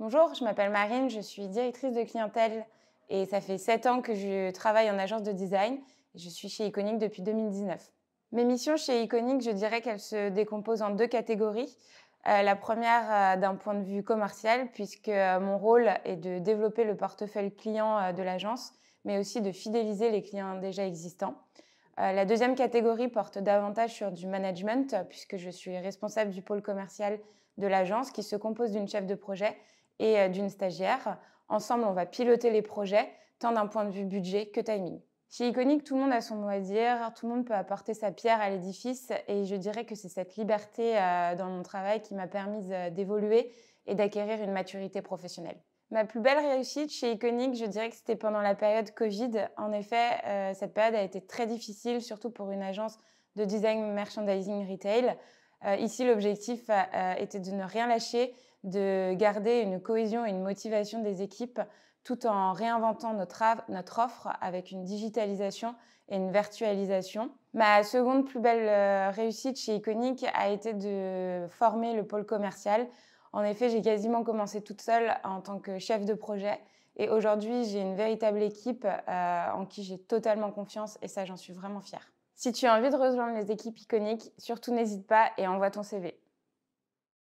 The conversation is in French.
Bonjour, je m'appelle Marine, je suis directrice de clientèle et ça fait 7 ans que je travaille en agence de design. Je suis chez Iconic depuis 2019. Mes missions chez Iconic, je dirais qu'elles se décomposent en deux catégories. Euh, la première euh, d'un point de vue commercial, puisque euh, mon rôle est de développer le portefeuille client de l'agence, mais aussi de fidéliser les clients déjà existants. la deuxième catégorie porte davantage sur du management, puisque je suis responsable du pôle commercial de l'agence, qui se compose d'une chef de projet et euh, d'une stagiaire. Ensemble, on va piloter les projets, tant d'un point de vue budget que timing. Chez Iconic, tout le monde a son loisir, tout le monde peut apporter sa pierre à l'édifice et je dirais que c'est cette liberté euh, dans mon travail qui m'a permis euh, d'évoluer et d'acquérir une maturité professionnelle. Ma plus belle réussite chez Iconic, je dirais que c'était pendant la période Covid. En effet, cette période a été très difficile, surtout pour une agence de design merchandising retail. Euh, ici, l'objectif euh, euh, était de ne rien lâcher, de garder une cohésion et une motivation des équipes tout en réinventant notre, notre offre avec une digitalisation et une virtualisation. Ma seconde plus belle réussite chez Iconic a été de former le pôle commercial. En effet, j'ai quasiment commencé toute seule en tant que chef de projet. Et aujourd'hui, j'ai une véritable équipe en qui j'ai totalement confiance et ça, j'en suis vraiment fière. Si tu as envie de rejoindre les équipes iconiques, surtout n'hésite pas et envoie ton CV.